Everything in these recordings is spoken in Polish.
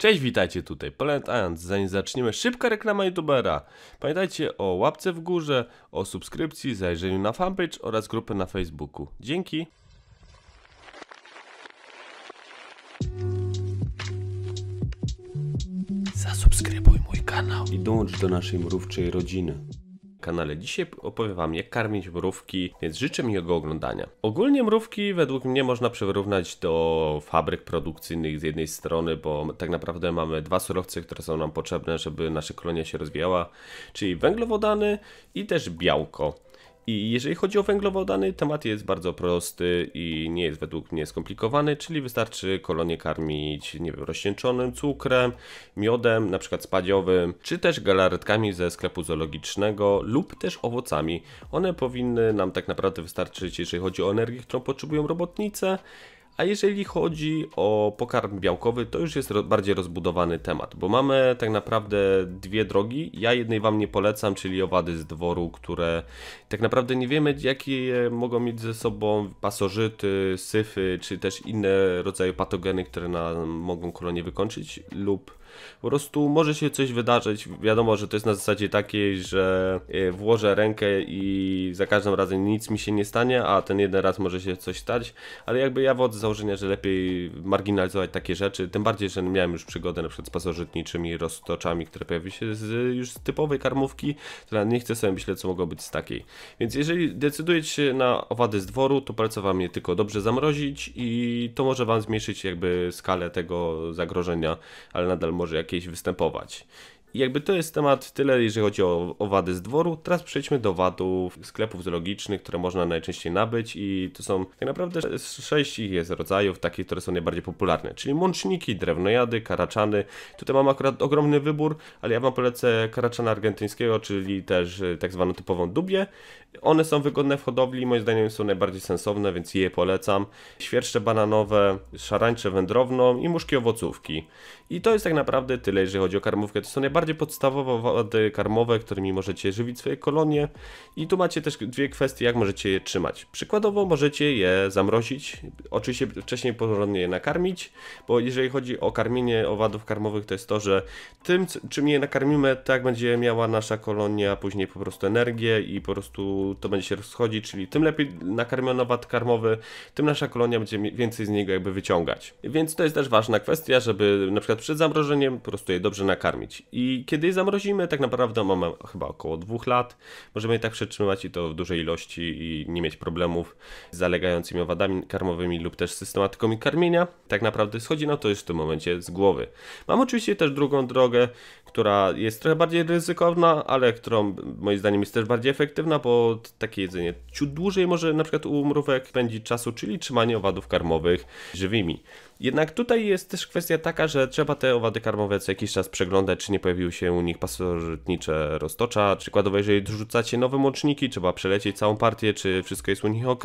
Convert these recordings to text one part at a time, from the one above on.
Cześć, witajcie tutaj, pamiętając, zanim zaczniemy, szybka reklama youtubera. Pamiętajcie o łapce w górze, o subskrypcji, zajrzeniu na fanpage oraz grupę na facebooku. Dzięki! Zasubskrybuj mój kanał i dołącz do naszej mrówczej rodziny kanale. Dzisiaj opowiem Wam, jak karmić mrówki, więc życzę miłego oglądania. Ogólnie mrówki według mnie można przyrównać do fabryk produkcyjnych z jednej strony, bo tak naprawdę mamy dwa surowce, które są nam potrzebne, żeby nasza kolonia się rozwijała, czyli węglowodany i też białko. I jeżeli chodzi o węglowodany, temat jest bardzo prosty i nie jest według mnie skomplikowany, czyli wystarczy kolonie karmić, nie wiem, rozcieńczonym cukrem, miodem, na przykład spadziowym, czy też galaretkami ze sklepu zoologicznego lub też owocami. One powinny nam tak naprawdę wystarczyć, jeżeli chodzi o energię, którą potrzebują robotnice. A jeżeli chodzi o pokarm białkowy, to już jest bardziej rozbudowany temat, bo mamy tak naprawdę dwie drogi. Ja jednej Wam nie polecam, czyli owady z dworu, które tak naprawdę nie wiemy, jakie mogą mieć ze sobą pasożyty, syfy, czy też inne rodzaje patogeny, które nam mogą kolonie wykończyć lub po prostu może się coś wydarzyć. Wiadomo, że to jest na zasadzie takiej, że e, włożę rękę i za każdym razem nic mi się nie stanie, a ten jeden raz może się coś stać, ale jakby ja wodzę założenia, że lepiej marginalizować takie rzeczy, tym bardziej, że miałem już przygodę na przykład z pasożytniczymi roztoczami, które pojawiły się z, już z typowej karmówki, która nie chce sobie myśleć, co mogło być z takiej. Więc jeżeli decydujecie się na owady z dworu, to polecam wam je tylko dobrze zamrozić i to może wam zmniejszyć jakby skalę tego zagrożenia, ale nadal może jakieś występować. I jakby to jest temat tyle, jeżeli chodzi o, o wady z dworu. Teraz przejdźmy do wadów sklepów zoologicznych, które można najczęściej nabyć i to są tak naprawdę sześć ich jest rodzajów, takich, które są najbardziej popularne, czyli mączniki, drewnojady, karaczany. Tutaj mam akurat ogromny wybór, ale ja Wam polecę karaczana argentyńskiego, czyli też e, tak zwaną typową dubię. One są wygodne w hodowli, moim zdaniem są najbardziej sensowne, więc je polecam. Świerszcze bananowe, szarańcze wędrowną i muszki owocówki. I to jest tak naprawdę tyle, jeżeli chodzi o karmówkę. To są najbardziej podstawowe wady karmowe, którymi możecie żywić swoje kolonie. I tu macie też dwie kwestie, jak możecie je trzymać. Przykładowo możecie je zamrozić, oczywiście wcześniej porządnie je nakarmić, bo jeżeli chodzi o karmienie owadów karmowych, to jest to, że tym, czym je nakarmimy, tak będzie miała nasza kolonia później po prostu energię i po prostu to będzie się rozchodzić, czyli tym lepiej nakarmiony owad karmowy, tym nasza kolonia będzie więcej z niego jakby wyciągać. Więc to jest też ważna kwestia, żeby na przykład przed zamrożeniem po prostu je dobrze nakarmić. I kiedy je zamrozimy, tak naprawdę mamy chyba około dwóch lat, możemy je tak przetrzymywać i to w dużej ilości i nie mieć problemów z zalegającymi owadami karmowymi lub też systematyką karmienia. Tak naprawdę schodzi na to już w tym momencie z głowy. Mam oczywiście też drugą drogę, która jest trochę bardziej ryzykowna, ale którą moim zdaniem jest też bardziej efektywna, bo takie jedzenie. Ciut dłużej może na przykład u mrówek spędzić czasu, czyli trzymanie owadów karmowych żywymi. Jednak tutaj jest też kwestia taka, że trzeba te owady karmowe co jakiś czas przeglądać, czy nie pojawiły się u nich pasożytnicze roztocza. Przykładowo, jeżeli dorzucacie nowe łączniki, trzeba przelecieć całą partię, czy wszystko jest u nich ok.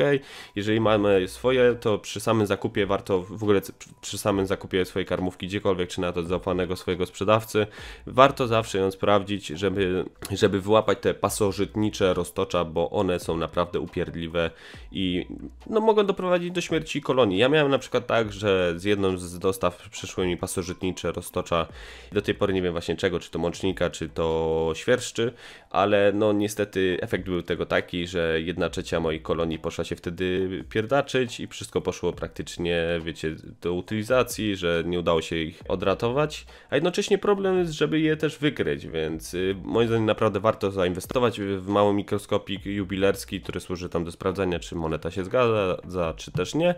Jeżeli mamy swoje, to przy samym zakupie warto w ogóle przy samym zakupie swojej karmówki gdziekolwiek, czy nawet od zaufanego swojego sprzedawcy, warto zawsze ją sprawdzić, żeby, żeby wyłapać te pasożytnicze roztocza, bo one są naprawdę upierdliwe i no, mogą doprowadzić do śmierci kolonii. Ja miałem na przykład tak, że z jedną z dostaw przyszły mi pasożytnicze roztocza. Do tej pory nie wiem właśnie czego, czy to mącznika, czy to świerszczy, ale no niestety efekt był tego taki, że jedna trzecia mojej kolonii poszła się wtedy pierdaczyć i wszystko poszło praktycznie, wiecie, do utylizacji, że nie udało się ich odratować, a jednocześnie problem jest, żeby je też wykryć, więc y, moim zdaniem naprawdę warto zainwestować w mały mikroskopik, jubilerski, który służy tam do sprawdzenia, czy moneta się zgadza, czy też nie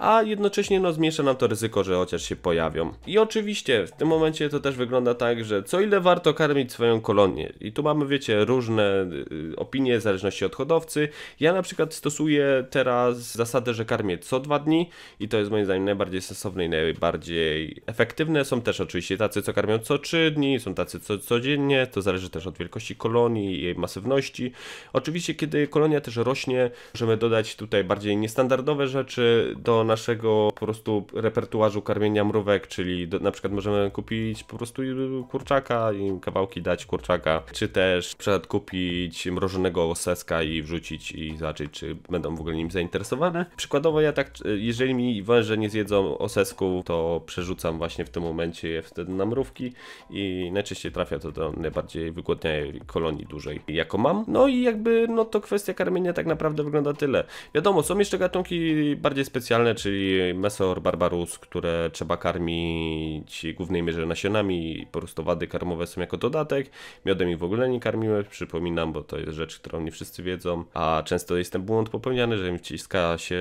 a jednocześnie no, zmniejsza nam to ryzyko, że chociaż się pojawią. I oczywiście w tym momencie to też wygląda tak, że co ile warto karmić swoją kolonię. I tu mamy, wiecie, różne y, opinie w zależności od hodowcy. Ja na przykład stosuję teraz zasadę, że karmię co dwa dni i to jest moim zdaniem najbardziej sensowne i najbardziej efektywne. Są też oczywiście tacy, co karmią co trzy dni, są tacy co codziennie, to zależy też od wielkości kolonii i jej masywności. Oczywiście, kiedy kolonia też rośnie, możemy dodać tutaj bardziej niestandardowe rzeczy do naszego po prostu repertuarzu karmienia mrówek, czyli do, na przykład możemy kupić po prostu y, kurczaka i kawałki dać kurczaka, czy też przykład kupić mrożonego oseska i wrzucić i zobaczyć, czy będą w ogóle nim zainteresowane. Przykładowo ja tak, y, jeżeli mi węże nie zjedzą osesku, to przerzucam właśnie w tym momencie je wtedy na mrówki i najczęściej trafia to do najbardziej wygłodniałej kolonii dużej, jaką mam. No i jakby, no to kwestia karmienia tak naprawdę wygląda tyle. Wiadomo, są jeszcze gatunki bardziej specjalne, czyli Mesor Barbarus, które trzeba karmić w głównej mierze nasionami, po prostu wady karmowe są jako dodatek. Miodem ich w ogóle nie karmimy, przypominam, bo to jest rzecz, którą nie wszyscy wiedzą, a często jest ten błąd popełniany, że im wciska się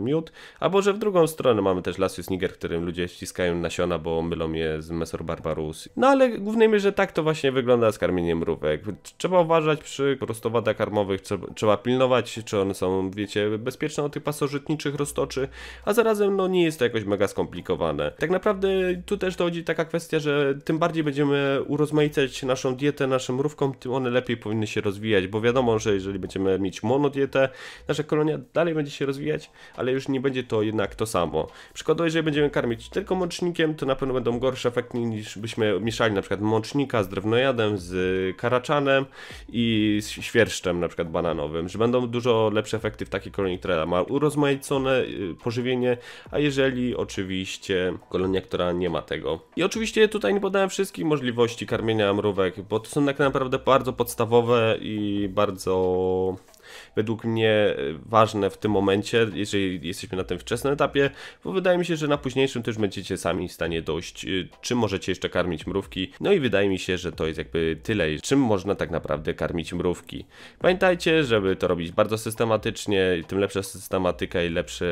miód, albo że w drugą stronę mamy też Lasius Niger, którym ludzie wciskają nasiona, bo mylą je z Mesor Barbarus. No ale w głównej mierze tak to właśnie wygląda z karmieniem mrówek. Trzeba uważać przy prostowadach karmowych, trzeba pilnować, czy one są, wiecie, bezpieczne od tych pasożytniczych roztoczy, a zarazem no, nie jest to jakoś mega skomplikowane. Tak naprawdę tu też dochodzi taka kwestia, że tym bardziej będziemy urozmaicać naszą dietę naszym mrówkom, tym one lepiej powinny się rozwijać, bo wiadomo, że jeżeli będziemy mieć monodietę, nasza kolonia dalej będzie się rozwijać, ale już nie będzie to jednak to samo. Przykładowo, jeżeli będziemy karmić tylko mącznikiem, to na pewno będą gorsze efekty niż byśmy mieszali na przykład mącznika z drewnojadem, z karaczanem i z świerszczem na przykład bananowym, że będą dużo lepsze efekty w takiej kolonii, która ma urozmaicone y, pożywienie, a jeżeli oczywiście kolonia, która nie ma tego. I oczywiście tutaj nie podałem wszystkich możliwości karmienia mrówek, bo to są tak naprawdę bardzo podstawowe i bardzo według mnie e, ważne w tym momencie, jeżeli jesteśmy na tym wczesnym etapie, bo wydaje mi się, że na późniejszym też będziecie sami w stanie dojść, y, czym możecie jeszcze karmić mrówki. No i wydaje mi się, że to jest jakby tyle, czym można tak naprawdę karmić mrówki. Pamiętajcie, żeby to robić bardzo systematycznie, tym lepsza systematyka i lepszy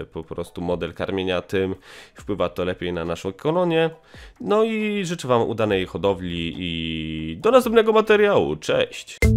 e, po prostu model karmienia, tym wpływa to lepiej na naszą kolonię. No i życzę Wam udanej hodowli i do następnego materiału. Cześć!